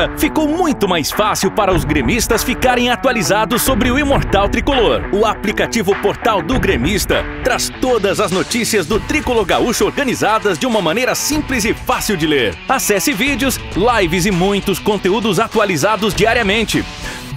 agora, ficou muito mais fácil para os gremistas ficarem atualizados sobre o imortal tricolor. O aplicativo Portal do Gremista traz todas as notícias do tricolor gaúcho organizadas de uma maneira simples e fácil de ler. Acesse vídeos, lives e muitos conteúdos atualizados diariamente.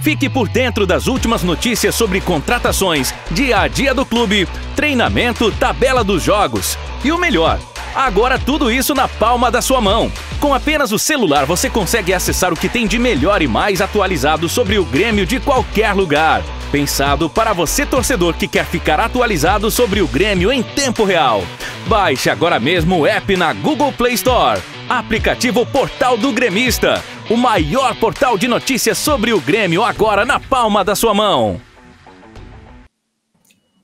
Fique por dentro das últimas notícias sobre contratações, dia a dia do clube, treinamento, tabela dos jogos e o melhor Agora tudo isso na palma da sua mão. Com apenas o celular você consegue acessar o que tem de melhor e mais atualizado sobre o Grêmio de qualquer lugar. Pensado para você torcedor que quer ficar atualizado sobre o Grêmio em tempo real. Baixe agora mesmo o app na Google Play Store. Aplicativo Portal do Gremista. O maior portal de notícias sobre o Grêmio agora na palma da sua mão.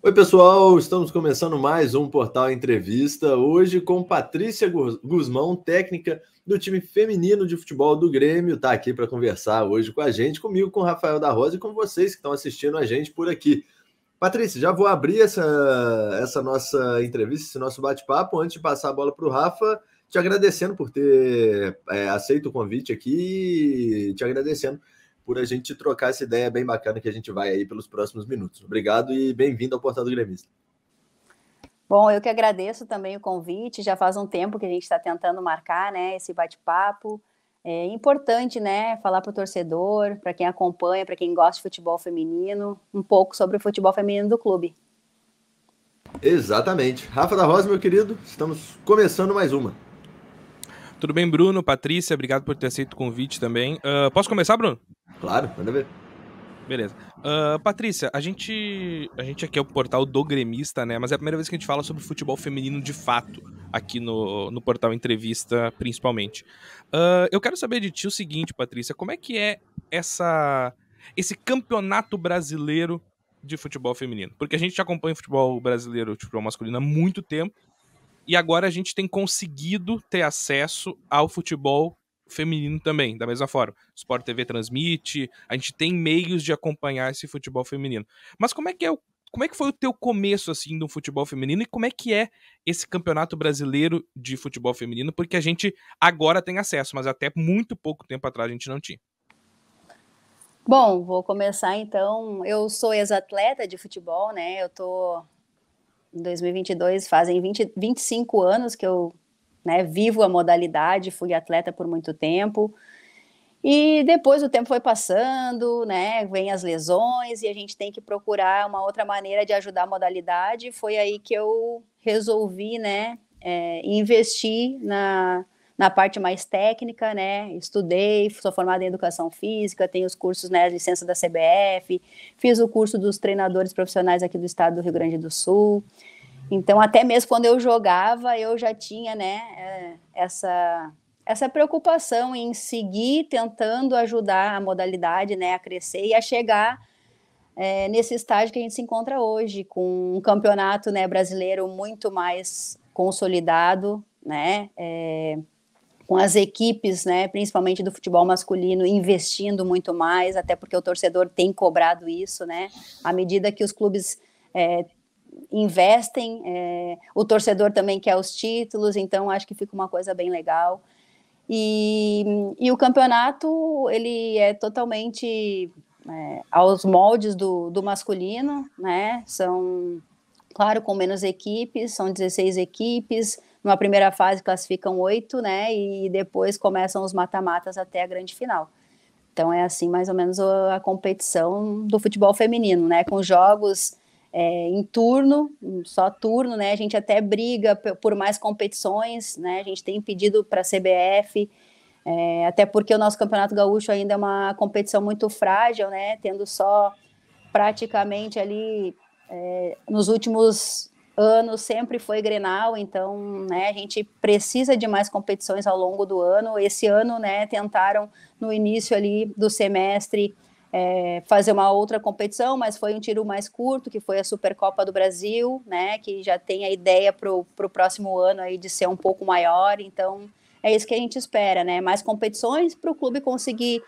Oi, pessoal, estamos começando mais um Portal Entrevista, hoje com Patrícia Guzmão, técnica do time feminino de futebol do Grêmio, está aqui para conversar hoje com a gente, comigo, com o Rafael da Rosa e com vocês que estão assistindo a gente por aqui. Patrícia, já vou abrir essa, essa nossa entrevista, esse nosso bate-papo, antes de passar a bola para o Rafa, te agradecendo por ter é, aceito o convite aqui e te agradecendo por a gente trocar essa ideia bem bacana que a gente vai aí pelos próximos minutos. Obrigado e bem-vindo ao Portal do Gremista. Bom, eu que agradeço também o convite. Já faz um tempo que a gente está tentando marcar, né, esse bate-papo. É importante, né, falar para o torcedor, para quem acompanha, para quem gosta de futebol feminino, um pouco sobre o futebol feminino do clube. Exatamente. Rafa da Rosa, meu querido, estamos começando mais uma. Tudo bem, Bruno, Patrícia, obrigado por ter aceito o convite também. Uh, posso começar, Bruno? Claro, manda ver. Beleza. Uh, Patrícia, a gente, a gente aqui é o portal do gremista, né? Mas é a primeira vez que a gente fala sobre futebol feminino de fato, aqui no, no portal Entrevista, principalmente. Uh, eu quero saber de ti o seguinte, Patrícia: como é que é essa, esse campeonato brasileiro de futebol feminino? Porque a gente já acompanha o futebol brasileiro, o tipo, futebol masculino, há muito tempo. E agora a gente tem conseguido ter acesso ao futebol feminino também, da mesma forma. Sport TV transmite, a gente tem meios de acompanhar esse futebol feminino. Mas como é que é o como é que foi o teu começo assim do futebol feminino e como é que é esse campeonato brasileiro de futebol feminino porque a gente agora tem acesso mas até muito pouco tempo atrás a gente não tinha bom vou começar então eu sou ex-atleta de futebol né eu tô em 2022 fazem 20, 25 anos que eu né, vivo a modalidade, fui atleta por muito tempo. E depois o tempo foi passando, né? Vem as lesões e a gente tem que procurar uma outra maneira de ajudar a modalidade. Foi aí que eu resolvi, né, é, investir na, na parte mais técnica, né? Estudei, sou formada em educação física, tenho os cursos, né? Licença da CBF, fiz o curso dos treinadores profissionais aqui do estado do Rio Grande do Sul. Então, até mesmo quando eu jogava, eu já tinha, né? Eh, essa essa preocupação em seguir tentando ajudar a modalidade, né? A crescer e a chegar é, nesse estágio que a gente se encontra hoje, com um campeonato, né? Brasileiro muito mais consolidado, né? É, com as equipes, né, principalmente do futebol masculino, investindo muito mais, até porque o torcedor tem cobrado isso, né? À medida que os clubes é, investem, é, o torcedor também quer os títulos, então acho que fica uma coisa bem legal. E, e o campeonato ele é totalmente é, aos moldes do, do masculino, né? São, claro, com menos equipes, são 16 equipes numa primeira fase classificam oito, né? E depois começam os mata-matas até a grande final. Então é assim mais ou menos a competição do futebol feminino, né? Com jogos é, em turno, só turno, né? A gente até briga por mais competições, né? A gente tem pedido para a CBF, é, até porque o nosso campeonato gaúcho ainda é uma competição muito frágil, né? Tendo só praticamente ali é, nos últimos ano sempre foi Grenal, então né, a gente precisa de mais competições ao longo do ano. Esse ano né, tentaram no início ali do semestre é, fazer uma outra competição, mas foi um tiro mais curto, que foi a Supercopa do Brasil, né, que já tem a ideia para o próximo ano aí de ser um pouco maior, então é isso que a gente espera, né, mais competições para o clube conseguir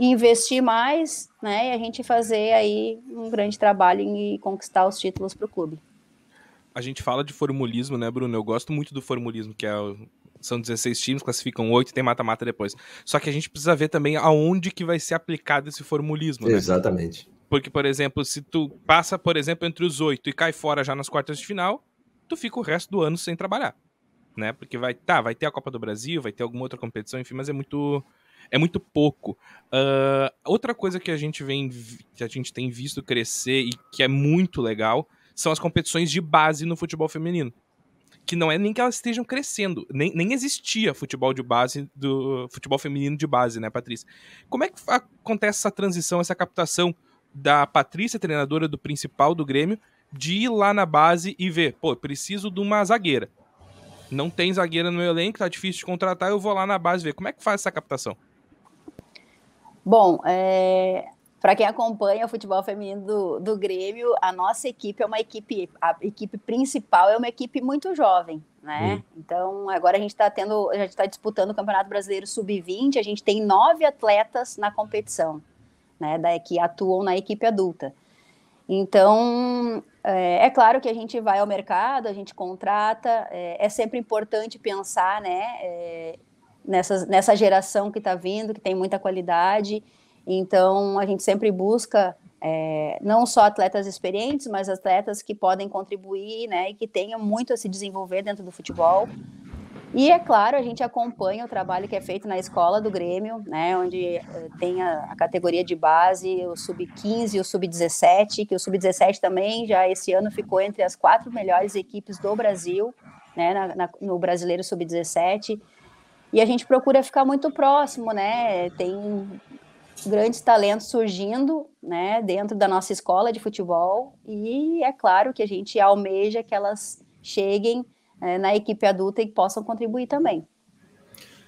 investir mais, né, e a gente fazer aí um grande trabalho e conquistar os títulos para o clube a gente fala de formulismo, né, Bruno? Eu gosto muito do formulismo, que é são 16 times, classificam 8 tem mata-mata depois. Só que a gente precisa ver também aonde que vai ser aplicado esse formulismo. Né? Exatamente. Porque, por exemplo, se tu passa, por exemplo, entre os oito e cai fora já nas quartas de final, tu fica o resto do ano sem trabalhar, né? Porque vai, tá, vai ter a Copa do Brasil, vai ter alguma outra competição, enfim, mas é muito, é muito pouco. Uh, outra coisa que a gente vem, que a gente tem visto crescer e que é muito legal são as competições de base no futebol feminino. Que não é nem que elas estejam crescendo, nem, nem existia futebol de base, do futebol feminino de base, né, Patrícia? Como é que acontece essa transição, essa captação da Patrícia, treinadora do principal do Grêmio, de ir lá na base e ver, pô, preciso de uma zagueira. Não tem zagueira no meu elenco, tá difícil de contratar, eu vou lá na base ver. Como é que faz essa captação? Bom, é, para quem acompanha o futebol feminino do, do Grêmio, a nossa equipe é uma equipe, a equipe principal é uma equipe muito jovem, né? Uhum. Então agora a gente está tendo, a gente está disputando o Campeonato Brasileiro Sub-20, a gente tem nove atletas na competição, né? Da, que atuam na equipe adulta. Então, é, é, claro que a gente vai ao mercado, a gente contrata, é, é sempre importante pensar né, é, nessa geração que está vindo, que tem muita qualidade, então, a gente sempre busca é, não só atletas experientes, mas atletas que podem contribuir né, e que tenham muito a se desenvolver dentro do futebol. E é claro, a gente acompanha o trabalho que é feito na escola do Grêmio, né, onde eh, tem a, a categoria de base, o sub-15 e o sub-17, que o sub-17 também já esse ano ficou entre as quatro melhores equipes do Brasil, né, na, na, no Brasileiro Sub-17. E a gente procura ficar muito próximo, né? Tem grandes talentos surgindo né, dentro da nossa escola de futebol, e é claro que a gente almeja que elas cheguem é, na equipe adulta e possam contribuir também.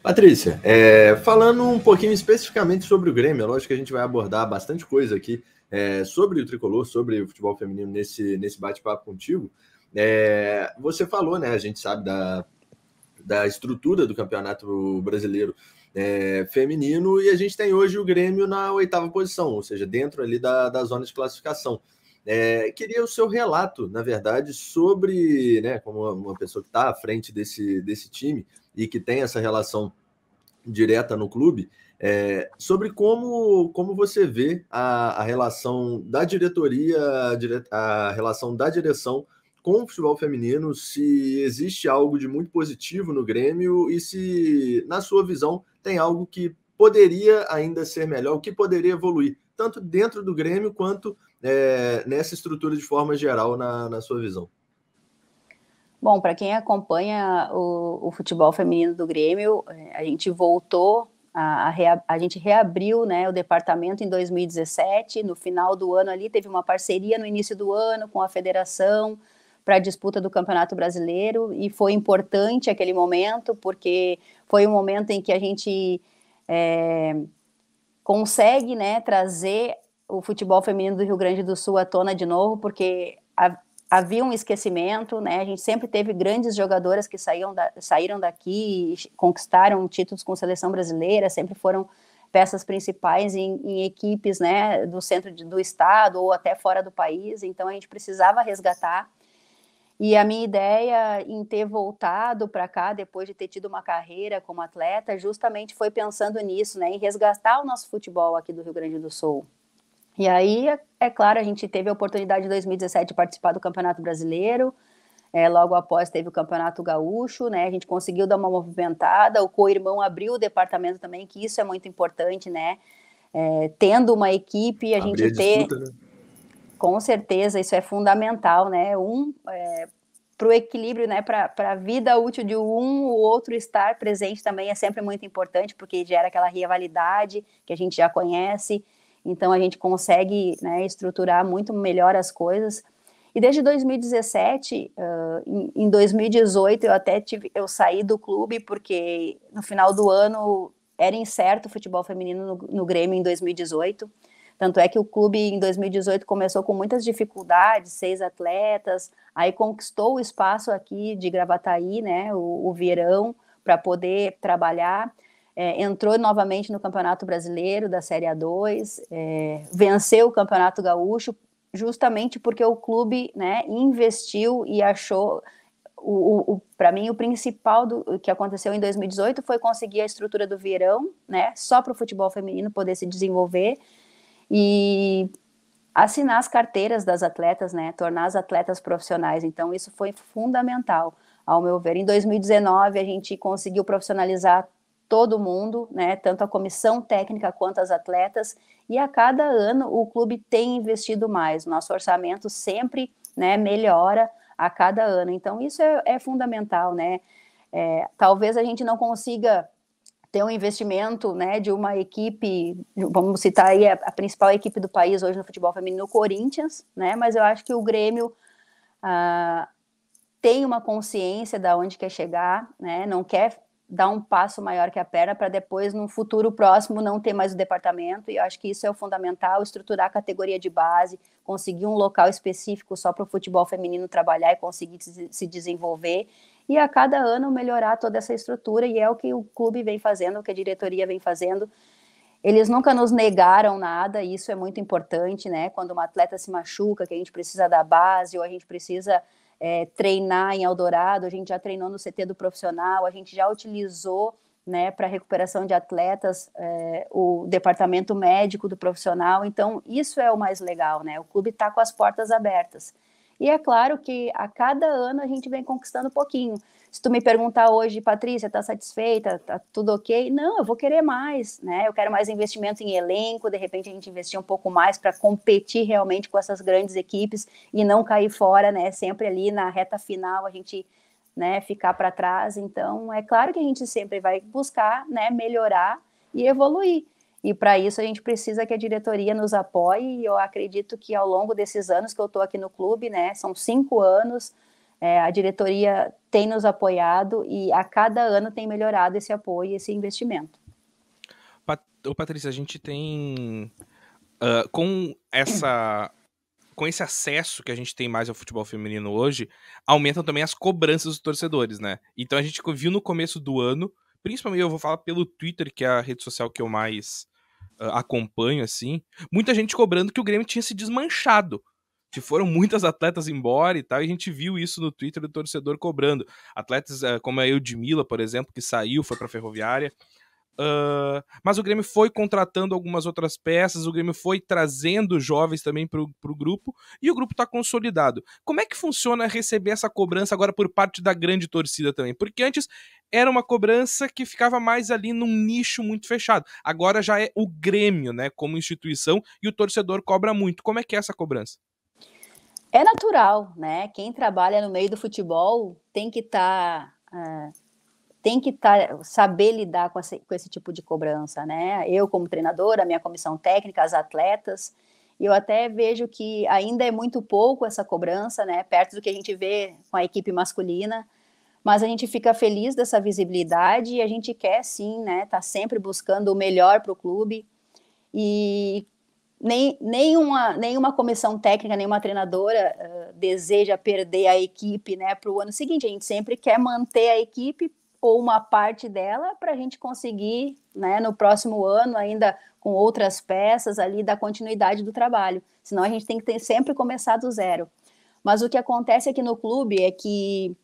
Patrícia, é, falando um pouquinho especificamente sobre o Grêmio, é lógico que a gente vai abordar bastante coisa aqui é, sobre o tricolor, sobre o futebol feminino nesse, nesse bate-papo contigo. É, você falou, né? A gente sabe da, da estrutura do Campeonato Brasileiro é, feminino, e a gente tem hoje o Grêmio na oitava posição, ou seja, dentro ali da, da zona de classificação. É, queria o seu relato, na verdade, sobre, né, como uma pessoa que está à frente desse, desse time e que tem essa relação direta no clube, é, sobre como, como você vê a, a relação da diretoria, a, dire, a relação da direção com o futebol feminino, se existe algo de muito positivo no Grêmio e se, na sua visão, tem algo que poderia ainda ser melhor, o que poderia evoluir, tanto dentro do Grêmio quanto é, nessa estrutura de forma geral, na, na sua visão. Bom, para quem acompanha o, o, futebol feminino do Grêmio, é, a gente voltou, a, a, a, gente reabriu né, o departamento em 2017, no final do ano ali, teve uma parceria no início do ano com a federação, para a disputa do Campeonato Brasileiro e foi importante aquele momento, porque foi um momento em que a gente é, consegue né, trazer o futebol feminino do Rio Grande do Sul à tona de novo, porque a, havia um esquecimento, né? A gente sempre teve grandes jogadoras que saíam da, saíram daqui e conquistaram títulos com seleção brasileira, sempre foram peças principais em, em equipes, né, do centro de, do estado ou até fora do país. Então a gente precisava resgatar e a minha ideia em ter voltado para cá depois de ter tido uma carreira como atleta, justamente foi pensando nisso, né, em resgatar o nosso futebol aqui do Rio Grande do Sul. E aí, é, é claro, a gente teve a oportunidade em 2017 de participar do Campeonato Brasileiro. É, logo após teve o Campeonato Gaúcho, né? A gente conseguiu dar uma movimentada. O co-irmão abriu o departamento também, que isso é muito importante, né? É, tendo uma equipe, a Abrir gente a disputa, ter. Né? Com certeza, isso é fundamental, né? Um, é, para o equilíbrio, né, para a vida útil de um, o outro estar presente também é sempre muito importante, porque gera aquela rivalidade que a gente já conhece, então a gente consegue né, estruturar muito melhor as coisas. E desde 2017, uh, em, em 2018, eu até tive, eu saí do clube, porque no final do ano era incerto o futebol feminino no, no Grêmio em 2018, tanto é que o clube em 2018 começou com muitas dificuldades, seis atletas, aí conquistou o espaço aqui de Gravataí, né, o, o para poder trabalhar. É, entrou novamente no Campeonato Brasileiro da Série A2, é, venceu o Campeonato Gaúcho, justamente porque o clube né, investiu e achou. O, o para mim, o principal do que aconteceu em 2018 foi conseguir a estrutura do Vieirão, né, só para o futebol feminino poder se desenvolver e assinar as carteiras das atletas, né, tornar as atletas profissionais. Então isso foi fundamental, ao meu ver. Em 2019 a gente conseguiu profissionalizar todo mundo, né, tanto a comissão técnica quanto as atletas, e a cada ano o clube tem investido mais. Nosso orçamento sempre, né, melhora a cada ano. Então isso é, é fundamental, né? É, talvez a gente não consiga ter um investimento né, de uma equipe, vamos citar aí a, a, principal equipe do país hoje no futebol feminino, o Corinthians, né? Mas eu acho que o Grêmio ah, tem uma consciência da onde quer chegar, né? Não quer dar um passo maior que a perna para depois, num futuro próximo, não ter mais o departamento. E eu acho que isso é o fundamental, estruturar a categoria de base, conseguir um local específico só para o futebol feminino trabalhar e conseguir se desenvolver e a cada ano melhorar toda essa estrutura, e é o que o clube vem fazendo, o que a diretoria vem fazendo. Eles nunca nos negaram nada, e isso é muito importante, né? Quando uma atleta se machuca, que a gente precisa da base, ou a gente precisa é, treinar em Eldorado, a gente já treinou no CT do profissional, a gente já utilizou né, para recuperação de atletas, é, o departamento médico do profissional. Então, isso é o mais legal, né? O clube está com as portas abertas. E é claro que a cada ano a gente vem conquistando um pouquinho. Se tu me perguntar hoje, Patrícia, tá satisfeita? Tá tudo ok? Não, eu vou querer mais, né? Eu quero mais investimento em elenco, de repente a gente investir um pouco mais para competir realmente com essas grandes equipes e não cair fora, né? Sempre ali na reta final a gente né, ficar para trás. Então, é claro que a gente sempre vai buscar, né, melhorar e evoluir. E para isso a gente precisa que a diretoria nos apoie. E eu acredito que ao longo desses anos que eu estou aqui no clube, né, são cinco anos, é, a diretoria tem nos apoiado e a cada ano tem melhorado esse apoio, esse investimento. Pat... Ô, Patrícia, a gente tem uh, com essa com esse acesso que a gente tem mais ao futebol feminino hoje, aumentam também as cobranças dos torcedores, né? Então a gente viu no começo do ano, principalmente eu vou falar pelo Twitter, que é a rede social que eu mais uh, acompanho, assim, muita gente cobrando que o Grêmio tinha se desmanchado. Que foram muitas atletas embora e tal, e a gente viu isso no Twitter do torcedor cobrando. Atletas uh, como a é Eudmila, por exemplo, que saiu, foi pra Ferroviária. Uh, mas o Grêmio foi contratando algumas outras peças, o Grêmio foi trazendo jovens também para o grupo e o grupo está consolidado. Como é que funciona receber essa cobrança agora por parte da grande torcida também? Porque antes era uma cobrança que ficava mais ali num nicho muito fechado. Agora já é o Grêmio, né, como instituição, e o torcedor cobra muito. Como é que é essa cobrança? É natural, né? Quem trabalha no meio do futebol tem que estar. Tá, uh tem que saber lidar com, essa, com esse tipo de cobrança, né? Eu, como treinadora, a minha comissão técnica, as atletas, eu até vejo que ainda é muito pouco essa cobrança, né? Perto do que a gente vê com a equipe masculina, mas a gente fica feliz dessa visibilidade e a gente quer sim, né? Tá sempre buscando o melhor para o clube e nem, nenhuma, nenhuma comissão técnica, nenhuma treinadora uh, deseja perder a equipe né, para o ano seguinte. A gente sempre quer manter a equipe ou uma parte dela para a gente conseguir, né, no próximo ano, ainda com outras peças ali, da continuidade do trabalho. Senão a gente tem que ter, sempre começar do zero. Mas o que acontece aqui no clube é que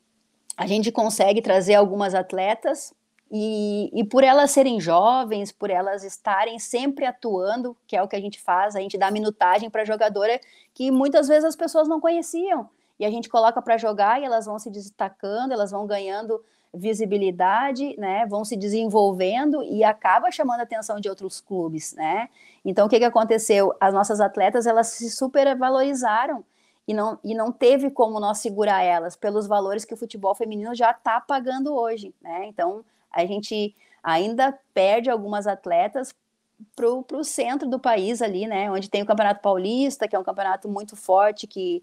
a gente consegue trazer algumas atletas e, e por elas serem jovens, por elas estarem sempre atuando, que é o que a gente faz, a gente dá minutagem para jogadora que muitas vezes as pessoas não conheciam. E a gente coloca para jogar e elas vão se destacando, elas vão ganhando visibilidade, né, vão se desenvolvendo e acaba chamando a atenção de outros clubes, né? Então o que, que aconteceu? As nossas atletas elas se supervalorizaram e não, e não teve como nós segurar elas pelos valores que o futebol feminino já está pagando hoje, né? Então a gente ainda perde algumas atletas para o centro do país ali, né? Onde tem o Campeonato Paulista, que é um campeonato muito forte que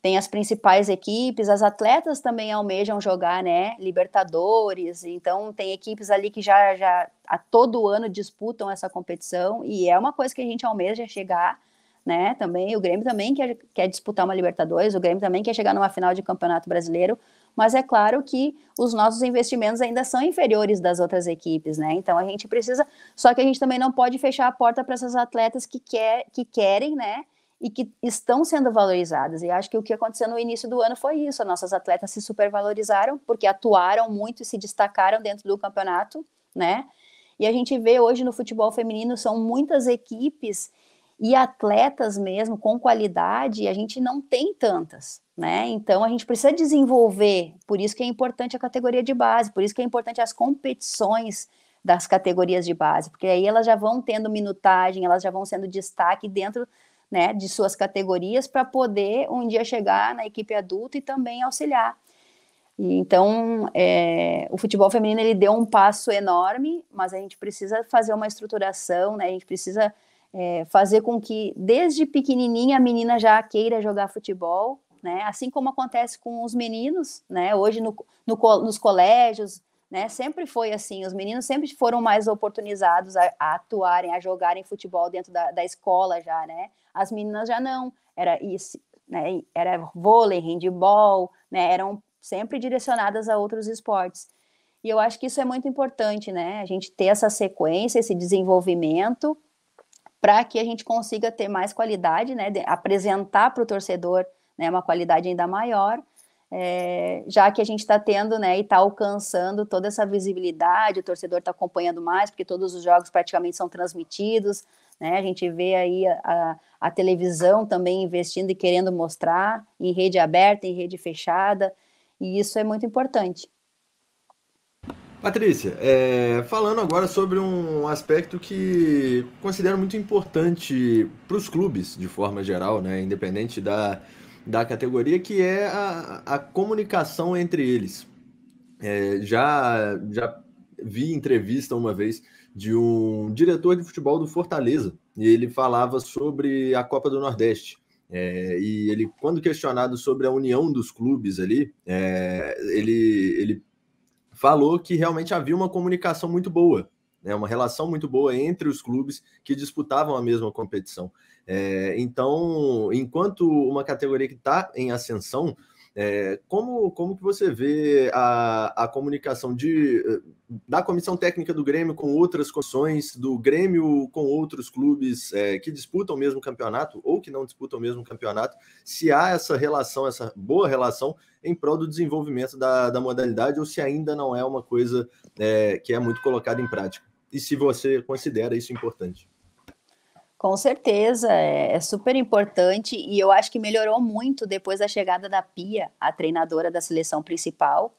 tem as principais equipes, as atletas também almejam jogar, né? Libertadores, então tem equipes ali que já, já a todo ano disputam essa competição e é uma coisa que a gente almeja chegar, né? Também o Grêmio também quer, quer disputar uma Libertadores, o Grêmio também quer chegar numa final de Campeonato Brasileiro, mas é claro que os nossos investimentos ainda são inferiores das outras equipes, né? Então a gente precisa, só que a gente também não pode fechar a porta para essas atletas que, quer, que querem, né? e que estão sendo valorizadas. E acho que o que aconteceu no início do ano foi isso: as nossas atletas se supervalorizaram, porque atuaram muito e se destacaram dentro do campeonato, né? E a gente vê hoje no futebol feminino são muitas equipes e atletas mesmo com qualidade, e a gente não tem tantas, né? Então a gente precisa desenvolver, por isso que é importante a categoria de base, por isso que é importante as competições das categorias de base, porque aí elas já vão tendo minutagem, elas já vão sendo destaque dentro né, de suas categorias para poder um dia chegar na equipe adulta e também auxiliar. E, então, é, o futebol feminino ele deu um passo enorme, mas a gente precisa fazer uma estruturação, né, a gente precisa é, fazer com que desde pequenininha a menina já queira jogar futebol, né, assim como acontece com os meninos, né, hoje no, no, nos colégios, né, sempre foi assim, os meninos sempre foram mais oportunizados a, a atuarem, a jogarem futebol dentro da, da escola já, né? As meninas já não, era isso, né? Era vôlei, handball, né? Eram sempre direcionadas a outros esportes. E eu acho que isso é muito importante, né? A gente ter essa sequência, esse desenvolvimento, para que a gente consiga ter mais qualidade, né? De apresentar para o torcedor né, uma qualidade ainda maior, é, já que a gente está tendo né, e está alcançando toda essa visibilidade, o torcedor está acompanhando mais, porque todos os jogos praticamente são transmitidos, né? A gente vê aí a, a, a televisão também investindo e querendo mostrar em rede aberta, em rede fechada, e isso é muito importante. Patrícia, é, falando agora sobre um aspecto que considero muito importante para os clubes, de forma geral, né, independente da, da categoria, que é a, a comunicação entre eles. É, já, já vi entrevista uma vez de um diretor de futebol do Fortaleza, e ele falava sobre a Copa do Nordeste. É, e ele, quando questionado sobre a união dos clubes ali, é, ele, ele falou que realmente havia uma comunicação muito boa, né, uma relação muito boa entre os clubes que disputavam a mesma competição. É, então, enquanto uma categoria que está em ascensão, é, como, como que você vê a, a comunicação de, eh, da comissão técnica do Grêmio com outras comissões, do Grêmio com outros clubes é, que disputam o mesmo campeonato ou que não disputam o mesmo campeonato, se há essa relação, essa boa relação em prol do desenvolvimento da, da modalidade ou se ainda não é uma coisa é, que é muito colocada em prática? E se você considera isso importante? Com certeza, é, é, super importante e eu acho que melhorou muito depois da chegada da Pia, a treinadora da seleção principal,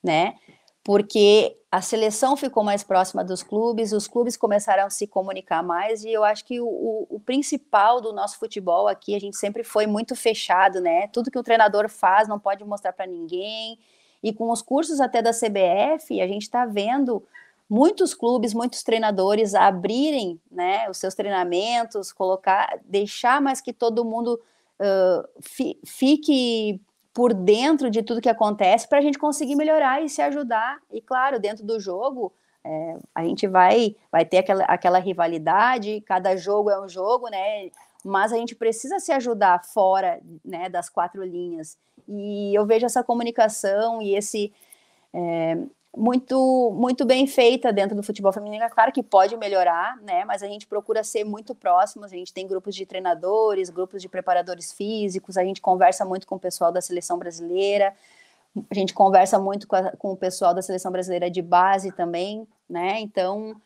né? Porque a seleção ficou mais próxima dos clubes, os clubes começaram a se comunicar mais e eu acho que o, o, o principal do nosso futebol aqui, a gente sempre foi muito fechado, né? Tudo que o treinador faz não pode mostrar para ninguém. E com os cursos até da CBF, a gente está vendo muitos clubes, muitos treinadores abrirem né, os seus treinamentos, colocar, deixar mais que todo mundo uh, fi, fique por dentro de tudo que acontece para a gente conseguir melhorar e se ajudar. E claro, dentro do jogo, é, a gente vai, vai ter aquela, aquela rivalidade, cada jogo é um jogo, né? Mas a gente precisa se ajudar fora né, das quatro linhas. E eu vejo essa comunicação e esse, é, muito muito bem feita dentro do futebol feminino. É claro que pode melhorar, né? Mas a gente procura ser muito próximo. A gente tem grupos de treinadores, grupos de preparadores físicos. A gente conversa muito com o pessoal da seleção brasileira. A gente conversa muito com, a, com o pessoal da seleção brasileira de base também, né? Então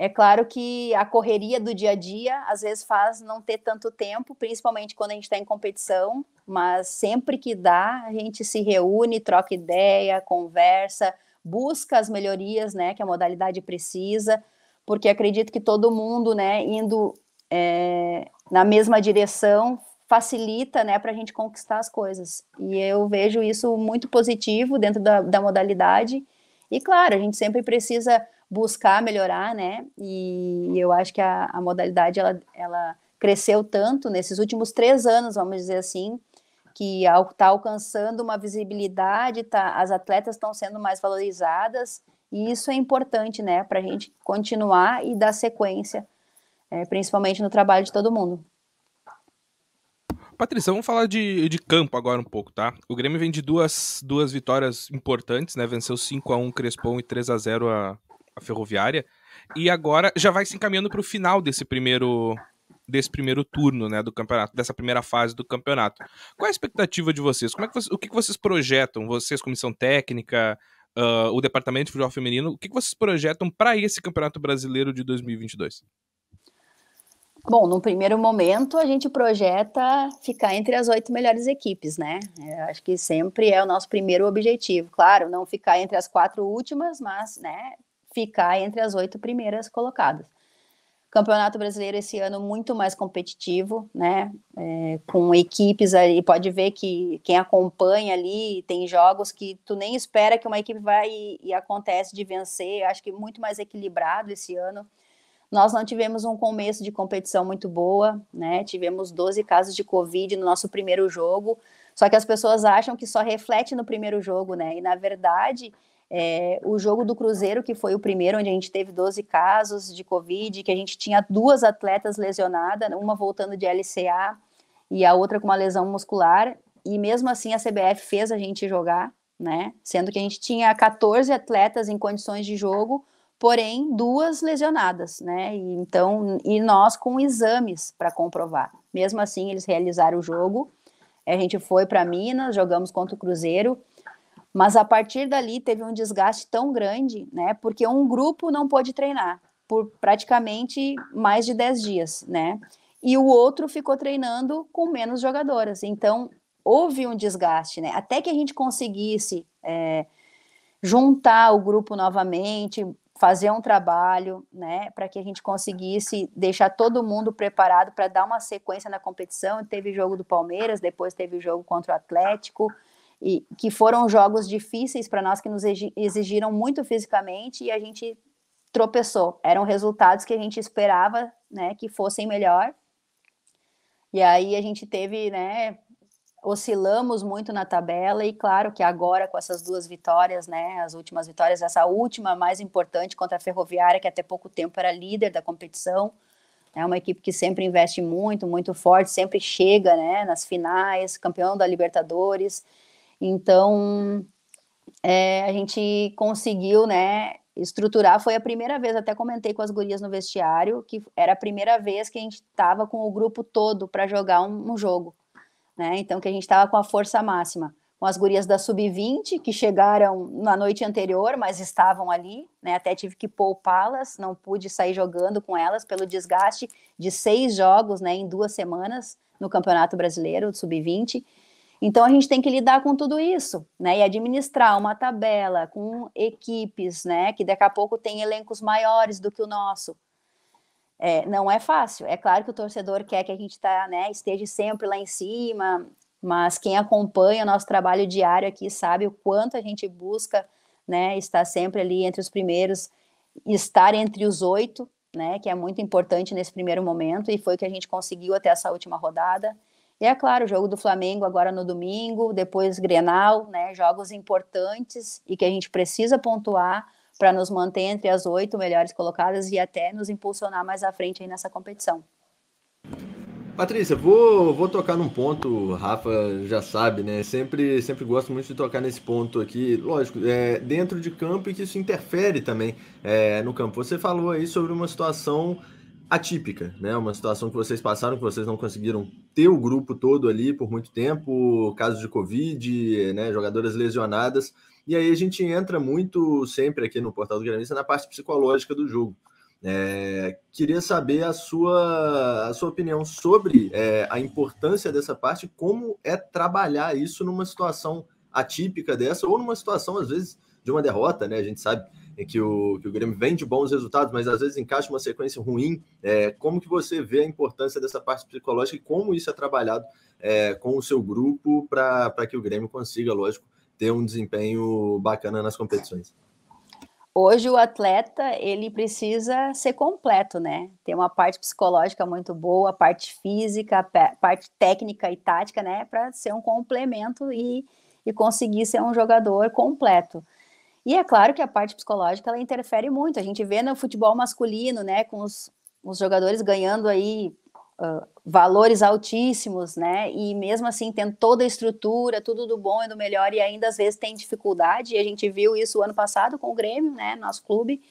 é claro que a correria do dia a dia às vezes faz não ter tanto tempo, principalmente quando a gente está em competição. Mas sempre que dá, a gente se reúne, troca ideia, conversa busca as melhorias, né, que a modalidade precisa, porque acredito que todo mundo, né, indo é, na mesma direção facilita, né, para a gente conquistar as coisas. E eu vejo isso muito positivo dentro da, da modalidade. E claro, a gente sempre precisa buscar melhorar, né? E eu acho que a, a modalidade ela, ela cresceu tanto nesses últimos três anos, vamos dizer assim, que está alcançando uma visibilidade, tá, as atletas estão sendo mais valorizadas, e isso é importante, né, para a gente continuar e dar sequência, é, principalmente no trabalho de todo mundo. Patrícia, vamos falar de, de campo agora um pouco, tá? O Grêmio vem de duas, duas vitórias importantes, né? Venceu 5 a 1 Crespon e 3 a 0 a, a Ferroviária. E agora já vai se encaminhando para o final desse primeiro desse primeiro turno, né, do campeonato, dessa primeira fase do campeonato. Qual é a expectativa de vocês? Como é que vocês, o que, vocês projetam? Vocês, comissão técnica, uh, o departamento de futebol feminino, o que, vocês projetam para esse campeonato brasileiro de 2022? Bom, no primeiro momento a gente projeta ficar entre as oito melhores equipes, né? É, acho que sempre é o nosso primeiro objetivo. Claro, não ficar entre as quatro últimas, mas né, ficar entre as oito primeiras colocadas. Campeonato brasileiro esse ano muito mais competitivo, né? É, com equipes ali, pode ver que quem acompanha ali tem jogos que tu nem espera que uma equipe vai e, e acontece de vencer. Acho que muito mais equilibrado esse ano. Nós não tivemos um começo de competição muito boa, né? Tivemos 12 casos de Covid no nosso primeiro jogo. Só que as pessoas acham que só reflete no primeiro jogo, né? E na verdade é, o jogo do Cruzeiro, que foi o primeiro, onde a gente teve 12 casos de Covid, que a gente tinha duas atletas lesionadas, uma voltando de LCA e a outra com uma lesão muscular, e mesmo assim a CBF fez a gente jogar, né? Sendo que a gente tinha 14 atletas em condições de jogo, porém duas lesionadas, né? E, então, e nós com exames para comprovar. Mesmo assim, eles realizaram o jogo. A gente foi para Minas, jogamos contra o Cruzeiro mas a partir dali teve um desgaste tão grande, né? Porque um grupo não pôde treinar por praticamente mais de 10 dias, né? E o outro ficou treinando com menos jogadoras. Então, houve um desgaste, né? Até que a gente conseguisse é, juntar o grupo novamente, fazer um trabalho, né, para que a gente conseguisse deixar todo mundo preparado para dar uma sequência na competição. Teve jogo do Palmeiras, depois teve jogo contra o Atlético, e que foram jogos difíceis para nós que nos exigiram muito fisicamente e a gente tropeçou. Eram resultados que a gente esperava, né, que fossem melhor. E aí a gente teve, né, oscilamos muito na tabela e claro que agora com essas duas vitórias, né, as últimas vitórias, essa última mais importante contra a Ferroviária, que até pouco tempo era líder da competição, é uma equipe que sempre investe muito, muito forte, sempre chega, né, nas finais, campeão da Libertadores. Então, é, a gente conseguiu, né, estruturar. Foi a primeira vez, até comentei com as gurias no vestiário, que era a primeira vez que a gente estava com o grupo todo para jogar um, um, jogo, né? Então, que a gente estava com a força máxima. Com as gurias da sub-20, que chegaram na noite anterior, mas estavam ali, né? Até tive que poupá-las, não pude sair jogando com elas pelo desgaste de seis jogos, né, em duas semanas no Campeonato Brasileiro, sub-20. Então a gente tem que lidar com tudo isso, né? E administrar uma tabela com equipes, né? Que daqui a pouco tem elencos maiores do que o nosso. É, não é fácil. É claro que o torcedor quer que a gente tá, né, esteja sempre lá em cima, mas quem acompanha o nosso trabalho diário aqui sabe o quanto a gente busca, né? Estar sempre ali entre os primeiros, estar entre os oito, né? Que é muito importante nesse primeiro momento e foi o que a gente conseguiu até essa última rodada e é claro, o jogo do Flamengo agora no domingo, depois Grenal, né? Jogos importantes e que a gente precisa pontuar para nos manter entre as oito melhores colocadas e até nos impulsionar mais à frente aí nessa competição. Patrícia, vou, vou tocar num ponto, Rafa já sabe, né? Sempre, sempre gosto muito de tocar nesse ponto aqui, lógico, é, dentro de campo e que isso interfere também é, no campo. Você falou aí sobre uma situação atípica, né? Uma situação que vocês passaram, que vocês não conseguiram ter o grupo todo ali por muito tempo, casos de Covid, né? Jogadoras lesionadas. E aí a gente entra muito sempre aqui no Portal do Granista na parte psicológica do jogo. É, queria saber a sua, a sua opinião sobre é, a importância dessa parte, como é trabalhar isso numa situação atípica dessa, ou numa situação, às vezes, de uma derrota, né? A gente sabe em que o, que o Grêmio vem de bons resultados, mas às vezes encaixa uma sequência ruim. É, como que você vê a importância dessa parte psicológica e como isso é trabalhado é, com o seu grupo para que o Grêmio consiga, lógico, ter um desempenho bacana nas competições? Hoje o atleta ele precisa ser completo, né? Tem uma parte psicológica muito boa, parte física, parte técnica e tática, né? Para ser um complemento e, e conseguir ser um jogador completo. E é claro que a parte psicológica ela interfere muito. A gente vê no futebol masculino, né, com os, os jogadores ganhando aí uh, valores altíssimos, né, e mesmo assim tendo toda a estrutura, tudo do bom e do melhor, e ainda às vezes tem dificuldade. E a gente viu isso ano passado com o Grêmio, né, nosso clube.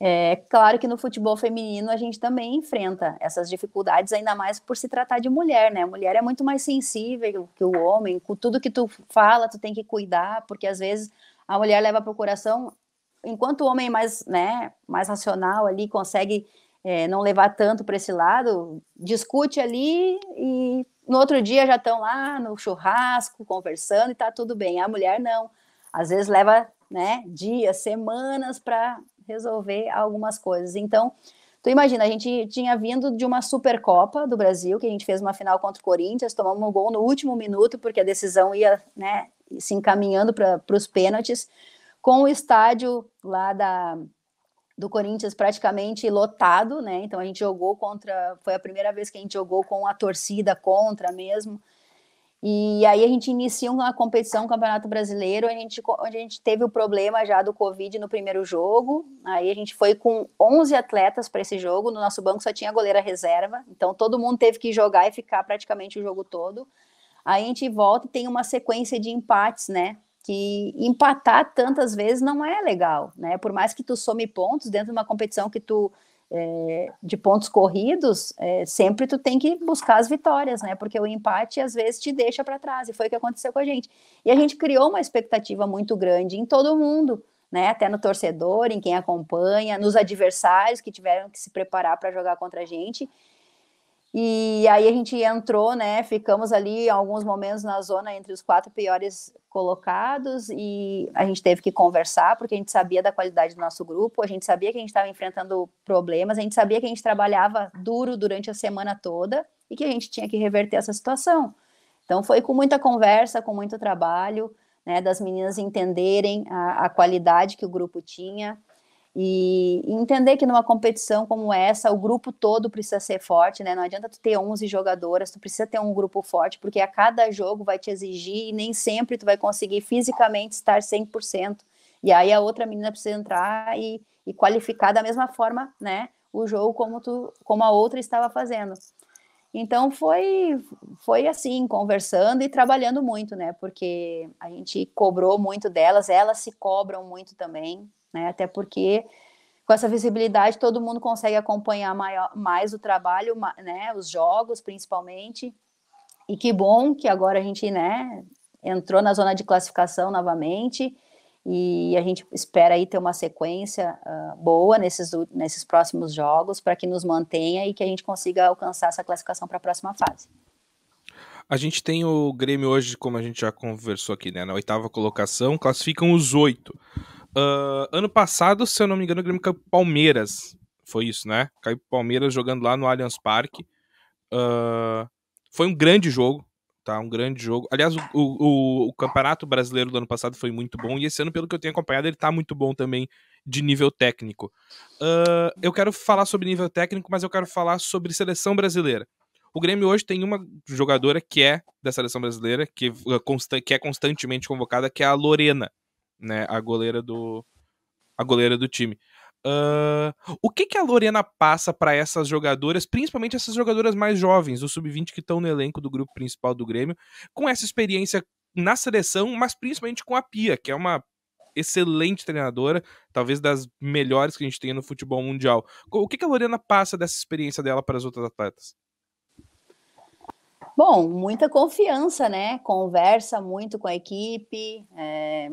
É claro que no futebol feminino a gente também enfrenta essas dificuldades, ainda mais por se tratar de mulher, né? A mulher é muito mais sensível que o homem, com tudo que tu fala, tu tem que cuidar, porque às vezes a mulher leva para o coração, enquanto o homem mais, né, mais racional ali consegue é, não levar tanto para esse lado, discute ali e no outro dia já estão lá no churrasco, conversando e tá tudo bem. A mulher não. Às vezes leva né, dias, semanas para resolver algumas coisas. Então, tu imagina, a gente tinha vindo de uma Supercopa do Brasil, que a gente fez uma final contra o Corinthians, tomamos um gol no último minuto, porque a decisão ia né, se encaminhando para os pênaltis, com o estádio lá da, do Corinthians praticamente lotado, né? Então a gente jogou contra, foi a primeira vez que a gente jogou com a torcida contra mesmo. E aí a gente inicia uma competição, um Campeonato Brasileiro, a gente, onde a gente teve o problema já do Covid no primeiro jogo. Aí a gente foi com 11 atletas para esse jogo, no nosso banco só tinha goleira reserva, então todo mundo teve que jogar e ficar praticamente o jogo todo a gente volta e tem uma sequência de empates, né? Que empatar tantas vezes não é legal, né? Por mais que tu some pontos dentro de uma competição que tu é, de pontos corridos, é, sempre tu tem que buscar as vitórias, né? Porque o empate às vezes te deixa para trás, e foi o que aconteceu com a gente. E a gente criou uma expectativa muito grande em todo mundo, né? Até no torcedor, em quem acompanha, nos adversários que tiveram que se preparar para jogar contra a gente. E aí a gente entrou, né? Ficamos ali alguns momentos na zona entre os quatro piores colocados e a gente teve que conversar porque a gente sabia da qualidade do nosso grupo, a gente sabia que a gente estava enfrentando problemas, a gente sabia que a gente trabalhava duro durante a semana toda e que a gente tinha que reverter essa situação. Então foi com muita conversa, com muito trabalho, né, das meninas entenderem a, a qualidade que o grupo tinha, e, entender que numa competição como essa, o grupo todo precisa ser forte, né? Não adianta tu ter 11 jogadoras, tu precisa ter um grupo forte, porque a cada jogo vai te exigir e nem sempre tu vai conseguir fisicamente estar 100%. E aí a outra menina precisa entrar e, e qualificar da mesma forma, né? O jogo como tu, como a outra estava fazendo. Então foi foi assim, conversando e trabalhando muito, né? Porque a gente cobrou muito delas, elas se cobram muito também né? Até porque com essa visibilidade todo mundo consegue acompanhar maior, mais o trabalho, né? Os jogos, principalmente. E que bom que agora a gente, né? Entrou na zona de classificação novamente e a gente espera aí ter uma sequência uh, boa nesses, nesses próximos jogos para que nos mantenha e que a gente consiga alcançar essa classificação para a próxima fase. A gente tem o Grêmio hoje, como a gente já conversou aqui, né, na oitava colocação, classificam os oito. Uh, ano passado, se eu não me engano, o Grêmio caiu pro Palmeiras. Foi isso, né? Caiu pro Palmeiras jogando lá no Allianz Parque. Uh, foi um grande jogo, tá? Um grande jogo. Aliás, o, o, o, Campeonato Brasileiro do ano passado foi muito bom. E esse ano, pelo que eu tenho acompanhado, ele tá muito bom também de nível técnico. Uh, eu quero falar sobre nível técnico, mas eu quero falar sobre seleção brasileira. O Grêmio hoje tem uma jogadora que é da seleção brasileira, que, que é constantemente convocada, que é a Lorena né? A goleira do a goleira do time. Uh, o que, que a Lorena passa para essas jogadoras, principalmente essas jogadoras mais jovens, do sub-20 que estão no elenco do grupo principal do Grêmio, com essa experiência na seleção, mas principalmente com a Pia, que é uma excelente treinadora, talvez das melhores que a gente tem no futebol mundial. O que, que a Lorena passa dessa experiência dela para as outras atletas? Bom, muita confiança, né? Conversa muito com a equipe, é,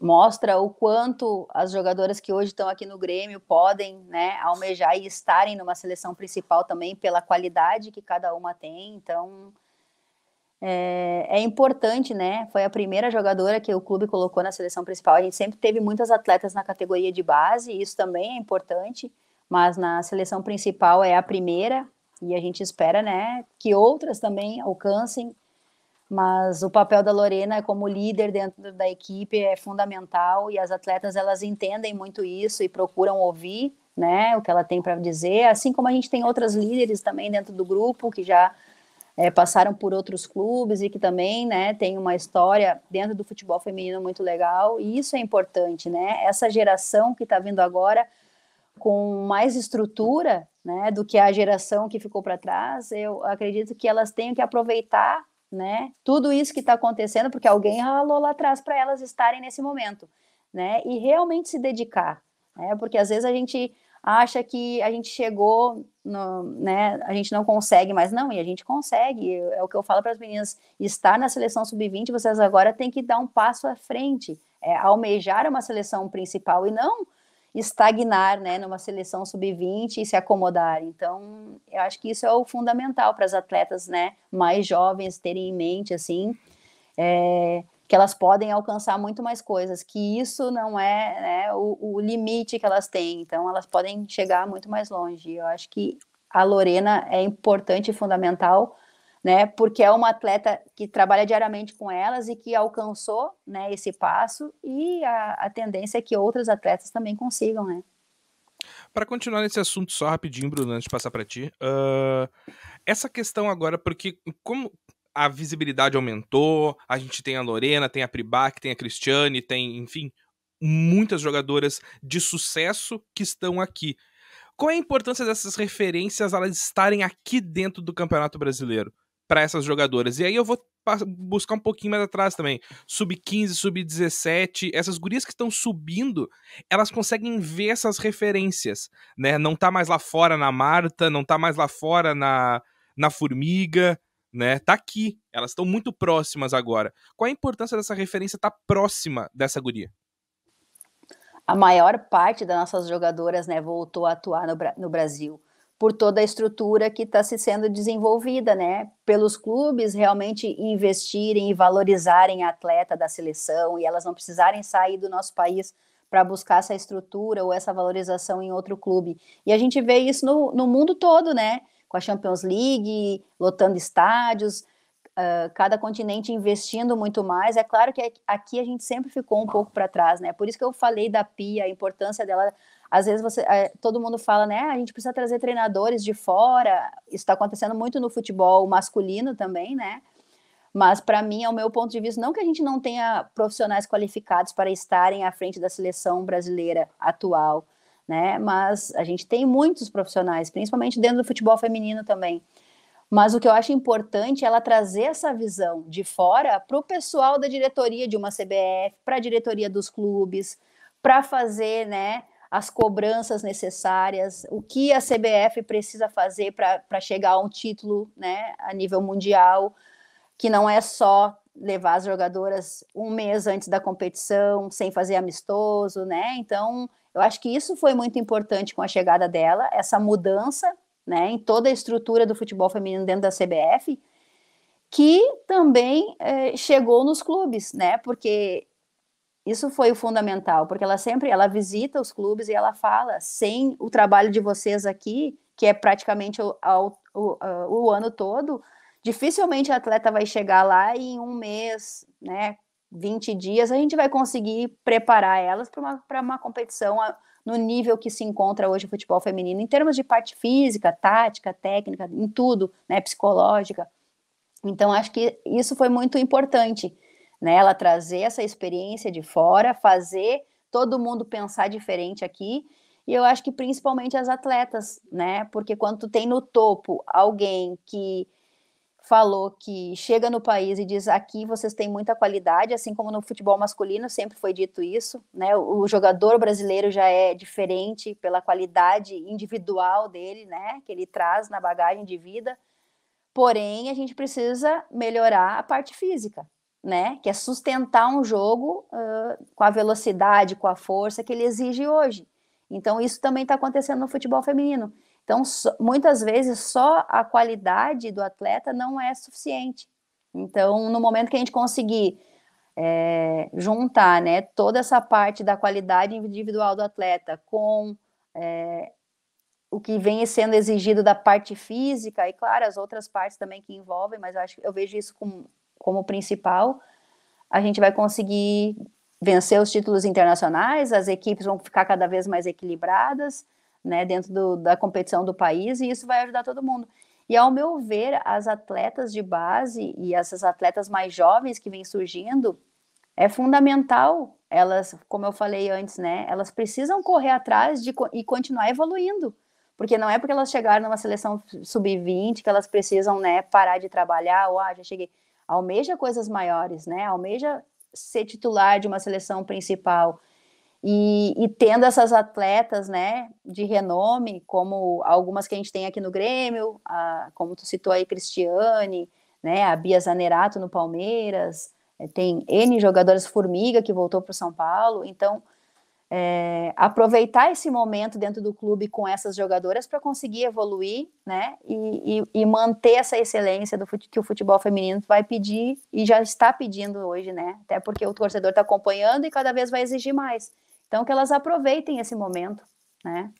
mostra o quanto as jogadoras que hoje estão aqui no Grêmio podem né, almejar e estarem numa seleção principal também pela qualidade que cada uma tem. Então é, é, importante, né? Foi a primeira jogadora que o clube colocou na seleção principal. A gente sempre teve muitas atletas na categoria de base, e isso também é importante, mas na seleção principal é a primeira, e a gente espera né, que outras também alcancem mas o papel da Lorena como líder dentro da equipe é fundamental e as atletas elas entendem muito isso e procuram ouvir, né, o que ela tem para dizer, assim como a gente tem outras líderes também dentro do grupo que já é, passaram por outros clubes e que também, né, tem uma história dentro do futebol feminino muito legal e isso é importante, né, essa geração que está vindo agora com mais estrutura, né, do que a geração que ficou para trás, eu acredito que elas tenham que aproveitar né? Tudo isso que está acontecendo porque alguém ralou lá atrás para elas estarem nesse momento, né? E realmente se dedicar, né? Porque às vezes a gente acha que a gente chegou, no, né? A gente não consegue, mas não, e a gente consegue. É o que eu falo para as meninas: estar na seleção sub-20, vocês agora têm que dar um passo à frente, é, almejar uma seleção principal e não estagnar né, numa seleção sub-20 e se acomodar. Então, eu acho que isso é o fundamental para as atletas né, mais jovens terem em mente assim é, que elas podem alcançar muito mais coisas, que isso não é né, o, o, limite que elas têm. Então, elas podem chegar muito mais longe. Eu acho que a Lorena é importante e fundamental né? Porque é uma atleta que trabalha diariamente com elas e que alcançou, né, esse passo e a, a tendência é que outras atletas também consigam, né? Para continuar nesse assunto só rapidinho, Bruno, antes de passar para ti, uh, essa questão agora, porque como a visibilidade aumentou, a gente tem a Lorena, tem a Pribac, tem a Cristiane, tem, enfim, muitas jogadoras de sucesso que estão aqui. Qual é a importância dessas referências elas estarem aqui dentro do Campeonato Brasileiro? para essas jogadoras. E aí eu vou buscar um pouquinho mais atrás também. Sub-15, sub-17, essas gurias que estão subindo, elas conseguem ver essas referências, né? Não tá mais lá fora na Marta, não tá mais lá fora na, na Formiga, né? Tá aqui. Elas estão muito próximas agora. Qual a importância dessa referência estar tá próxima dessa guria? A maior parte das nossas jogadoras, né, voltou a atuar no, no Brasil por toda a estrutura que está se sendo desenvolvida, né? Pelos clubes realmente investirem e valorizarem a atleta da seleção e elas não precisarem sair do nosso país para buscar essa estrutura ou essa valorização em outro clube. E a gente vê isso no, no mundo todo, né? Com a Champions League, lotando estádios, uh, cada continente investindo muito mais. É claro que aqui a gente sempre ficou um pouco para trás, né? Por isso que eu falei da PIA, a importância dela às vezes você, é, todo mundo fala, né, ah, a gente precisa trazer treinadores de fora, isso está acontecendo muito no futebol masculino também, né, mas para mim, ao meu ponto de vista, não que a gente não tenha profissionais qualificados para estarem à frente da seleção brasileira atual, né, mas a gente tem muitos profissionais, principalmente dentro do futebol feminino também, mas o que eu acho importante é ela trazer essa visão de fora para o pessoal da diretoria de uma CBF, para a diretoria dos clubes, para fazer, né, as cobranças necessárias, o que a CBF precisa fazer para chegar a um título né, a nível mundial, que não é só levar as jogadoras um mês antes da competição, sem fazer amistoso, né? Então, eu acho que isso foi muito importante com a chegada dela, essa mudança né, em toda a estrutura do futebol feminino dentro da CBF, que também eh, chegou nos clubes, né? Porque isso foi o fundamental, porque ela sempre ela visita os clubes e ela fala: sem o trabalho de vocês aqui, que é praticamente o, o, o, o ano todo, dificilmente o atleta vai chegar lá e em um mês, né, 20 dias, a gente vai conseguir preparar elas para uma, uma competição no nível que se encontra hoje o futebol feminino, em termos de parte física, tática, técnica, em tudo, né, psicológica. Então, acho que isso foi muito importante né? Ela trazer essa experiência de fora, fazer todo mundo pensar diferente aqui. E eu acho que principalmente as atletas, né? Porque quando tu tem no topo alguém que falou que chega no país e diz aqui vocês têm muita qualidade, assim como no futebol masculino sempre foi dito isso, né? O jogador brasileiro já é diferente pela qualidade individual dele, né? Que ele traz na bagagem de vida. Porém, a gente precisa melhorar a parte física, né? Que é sustentar um jogo uh, com a velocidade, com a força que ele exige hoje. Então, isso também está acontecendo no futebol feminino. Então, so, muitas vezes, só a qualidade do atleta não é suficiente. Então, no momento que a gente conseguir é, juntar né, toda essa parte da qualidade individual do atleta com é, o que vem sendo exigido da parte física, e claro, as outras partes também que envolvem, mas eu, acho, eu vejo isso com como principal, a gente vai conseguir vencer os títulos internacionais, as equipes vão ficar cada vez mais equilibradas, né, dentro do, da competição do país, e isso vai ajudar todo mundo. E ao meu ver, as atletas de base e essas atletas mais jovens que vêm surgindo, é fundamental elas, como eu falei antes, né, elas precisam correr atrás de, e continuar evoluindo, porque não é porque elas chegaram numa seleção sub-20 que elas precisam, né, parar de trabalhar, ou, ah, já cheguei almeja coisas maiores, né? Almeja ser titular de uma seleção principal. E, e, tendo essas atletas, né, de renome, como algumas que a gente tem aqui no Grêmio, a, como tu citou aí, Cristiane, né, a Bia Zanerato no Palmeiras, eh, tem N jogadores formiga que voltou para o São Paulo, então é, aproveitar esse momento dentro do clube com essas jogadoras para conseguir evoluir, né? E, e, e, manter essa excelência do fute, que o futebol feminino vai pedir e já está pedindo hoje, né? Até porque o torcedor está acompanhando e cada vez vai exigir mais. Então que elas aproveitem esse momento, né?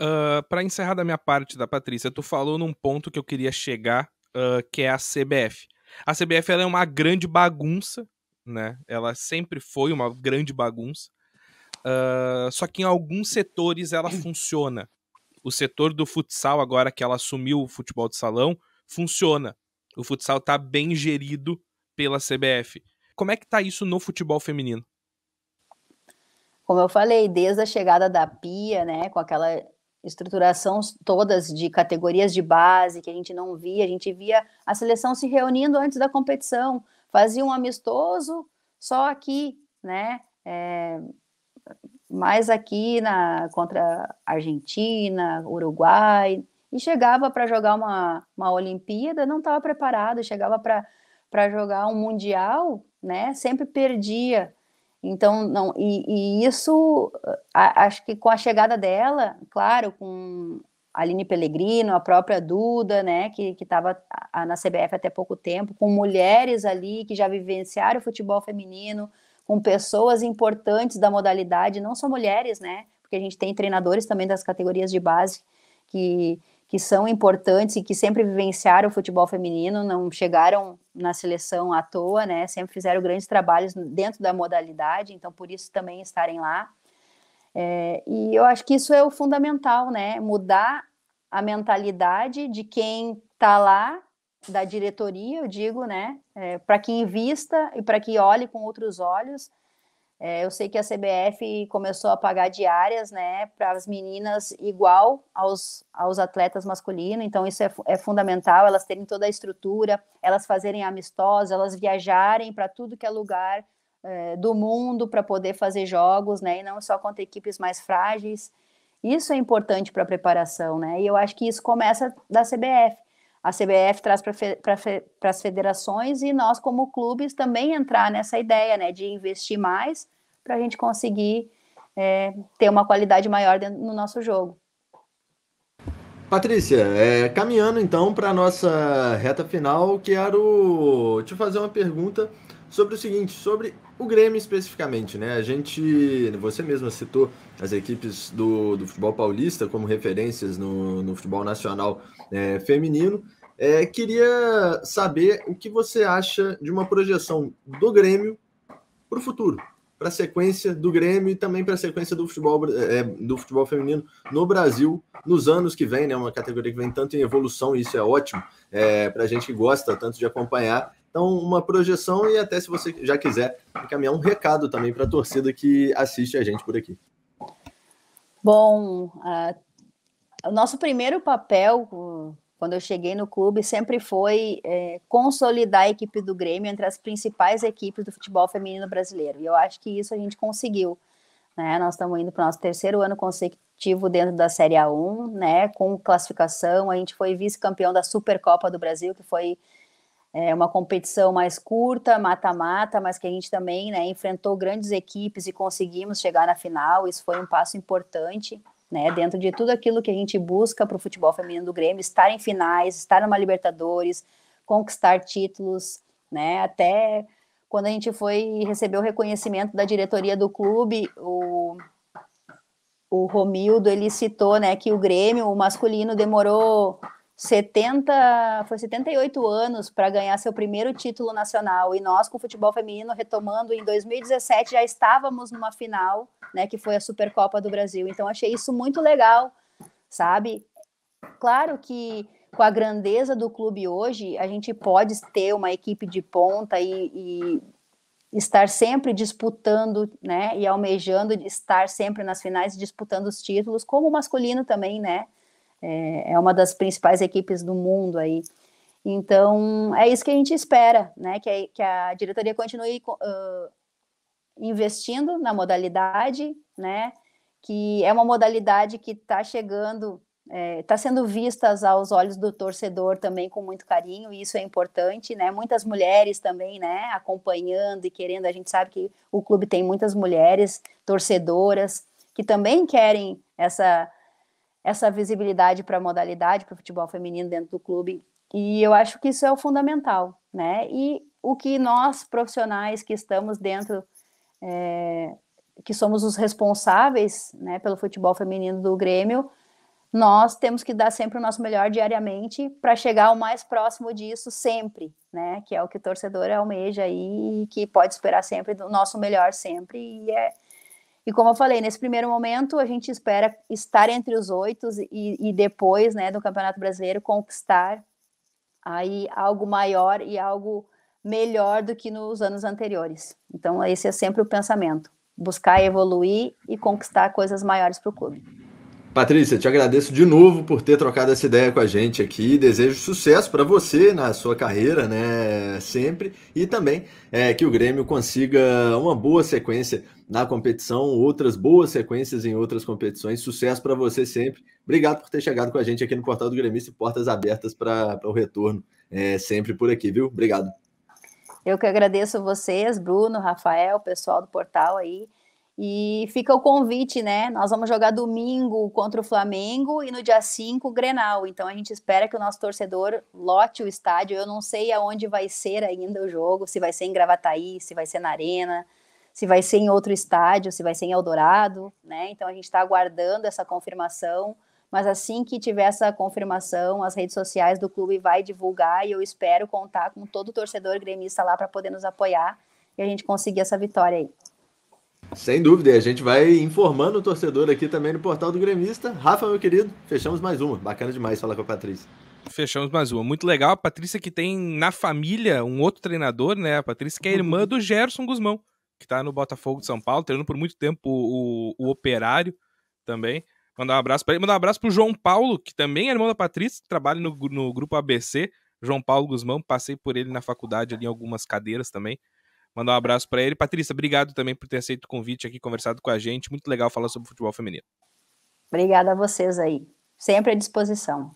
Uh, ah, para encerrar da minha parte, da Patrícia, tu falou num ponto que eu queria chegar, uh, que é a CBF. A CBF é uma grande bagunça, né? Ela sempre foi uma grande bagunça. Ah, só que em alguns setores ela funciona. O setor do futsal, agora que ela assumiu o futebol de salão, funciona. O futsal está bem gerido pela CBF. Como é que tá isso no futebol feminino? Como eu falei, desde a chegada da Pia, né, com aquela estruturação todas de categorias de base que a gente não via, a gente via a seleção se reunindo antes da competição, fazia um amistoso só aqui, né? É, mas aqui na contra Argentina, Uruguai, e chegava para jogar uma, uma Olimpíada, não estava preparado, chegava para jogar um Mundial, né? Sempre perdia. Então, não, e, e isso, a, acho que com a chegada dela, claro, com a Aline Pellegrino, a própria Duda, né, que estava na CBF até pouco tempo, com mulheres ali que já vivenciaram o futebol feminino, com pessoas importantes da modalidade, não só mulheres, né? Porque a gente tem treinadores também das categorias de base que, que são importantes e que sempre vivenciaram o futebol feminino, não chegaram na seleção à toa, né? Sempre fizeram grandes trabalhos dentro da modalidade, então por isso também estarem lá. É, e eu acho que isso é o fundamental, né? Mudar a mentalidade de quem está lá da diretoria, eu digo, né, é, para que invista e para que olhe com outros olhos. É, eu sei que a CBF começou a pagar diárias, né, para as meninas igual aos, aos atletas masculinos, então isso é, é fundamental, elas terem toda a estrutura, elas fazerem amistosas, elas viajarem para tudo que é lugar é, do mundo para poder fazer jogos, né, e não só contra equipes mais frágeis. Isso é importante para a preparação, né, e eu acho que isso começa da CBF a CBF traz para fe, as federações e nós, como clubes, também entrar nessa ideia né, de investir mais para a gente conseguir é, ter uma qualidade maior dentro, no nosso jogo. Patrícia, é, caminhando então para a nossa reta final, quero te fazer uma pergunta sobre o seguinte, sobre o Grêmio especificamente, né? A gente, você mesma citou as equipes do, do futebol paulista como referências no, no futebol nacional é, feminino. É, queria saber o que você acha de uma projeção do Grêmio para o futuro, para a sequência do Grêmio e também para a sequência do futebol, é, do futebol feminino no Brasil nos anos que vem, né? Uma categoria que vem tanto em evolução, e isso é ótimo é, eh, para a gente que gosta tanto de acompanhar. Então, uma projeção e até se você já quiser encaminhar um recado também para a torcida que assiste a gente por aqui. Bom, uh, o nosso primeiro papel quando eu cheguei no clube, sempre foi é, consolidar a equipe do Grêmio entre as principais equipes do futebol feminino brasileiro. E eu acho que isso a gente conseguiu. Né? Nós estamos indo para o nosso terceiro ano consecutivo dentro da Série A1, né? com classificação. A gente foi vice-campeão da Supercopa do Brasil, que foi é, uma competição mais curta, mata-mata, mas que a gente também né, enfrentou grandes equipes e conseguimos chegar na final. Isso foi um passo importante né? Dentro de tudo aquilo que a gente busca para o futebol feminino do Grêmio, estar em finais, estar numa Libertadores, conquistar títulos, né? Até quando a gente foi receber o reconhecimento da diretoria do clube, o, o Romildo ele citou, né, que o Grêmio, o masculino, demorou 70, foi 78 anos para ganhar seu primeiro título nacional e nós com o futebol feminino retomando em 2017 já estávamos numa final, né, que foi a Supercopa do Brasil. Então achei isso muito legal, sabe? Claro que com a grandeza do clube hoje, a gente pode ter uma equipe de ponta e, e estar sempre disputando, né, e almejando estar sempre nas finais disputando os títulos, como o masculino também, né? é, é uma das principais equipes do mundo aí. Então, é isso que a gente espera, né? Que a, que a diretoria continue uh, investindo na modalidade, né? Que é uma modalidade que está chegando, está é, tá sendo vista aos olhos do torcedor também com muito carinho, e isso é importante, né? Muitas mulheres também, né? Acompanhando e querendo, a gente sabe que o clube tem muitas mulheres torcedoras que também querem essa essa visibilidade para a modalidade, para o futebol feminino dentro do clube. E eu acho que isso é o fundamental, né? E o que nós, profissionais que estamos dentro, é, que somos os responsáveis né, pelo futebol feminino do Grêmio, nós temos que dar sempre o nosso melhor diariamente para chegar ao mais próximo disso sempre, né? Que é o que o torcedor almeja aí e que pode esperar sempre do nosso melhor sempre. E é, e como eu falei, nesse primeiro momento a gente espera estar entre os oito e, e depois, né, do Campeonato Brasileiro conquistar aí algo maior e algo melhor do que nos anos anteriores. Então esse é sempre o pensamento, buscar evoluir e conquistar coisas maiores para o clube. Patrícia, te agradeço de novo por ter trocado essa ideia com a gente aqui. Desejo sucesso para você na sua carreira, né? Sempre. E também é, que o Grêmio consiga uma boa sequência na competição, outras boas sequências em outras competições. Sucesso para você sempre. Obrigado por ter chegado com a gente aqui no Portal do Grêmio e portas abertas para o retorno é, sempre por aqui, viu? Obrigado. Eu que agradeço vocês, Bruno, Rafael, pessoal do portal aí. E fica o convite, né? Nós vamos jogar domingo contra o Flamengo e no dia 5 o Grenal. Então a gente espera que o nosso torcedor lote o estádio. Eu não sei aonde vai ser ainda o jogo, se vai ser em Gravataí, se vai ser na Arena, se vai ser em outro estádio, se vai ser em Eldorado, né? Então a gente está aguardando essa confirmação. Mas assim que tiver essa confirmação, as redes sociais do clube vai divulgar e eu espero contar com todo o torcedor gremista lá para poder nos apoiar e a gente conseguir essa vitória aí. Sem dúvida, a gente vai informando o torcedor aqui também no portal do Gremista. Rafa, meu querido, fechamos mais uma. Bacana demais falar com a Patrícia. Fechamos mais uma. Muito legal. A Patrícia que tem na família um outro treinador, né? A Patrícia que é irmã do Gerson Guzmão, que tá no Botafogo de São Paulo, treinando por muito tempo o, o, o Operário também. Mandar um abraço para ele. Mandar um abraço pro João Paulo, que também é irmão da Patrícia, que trabalha no, no grupo ABC. João Paulo Guzmão, passei por ele na faculdade ali em algumas cadeiras também. Mandar um abraço para ele. Patrícia, obrigado também por ter aceito o convite aqui, conversado com a gente. Muito legal falar sobre futebol feminino. Obrigada a vocês aí. Sempre à disposição.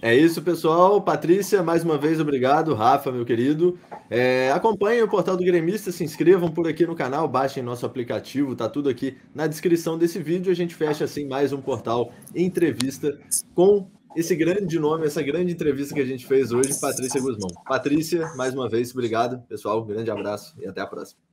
É isso, pessoal. Patrícia, mais uma vez, obrigado. Rafa, meu querido. É, acompanhem o Portal do Gremista, se inscrevam por aqui no canal, baixem nosso aplicativo, tá tudo aqui na descrição desse vídeo. A gente fecha assim mais um Portal Entrevista com esse grande nome, essa grande entrevista que a gente fez hoje, Patrícia Guzmão. Patrícia, mais uma vez, obrigado, pessoal. Um grande abraço e até a próxima.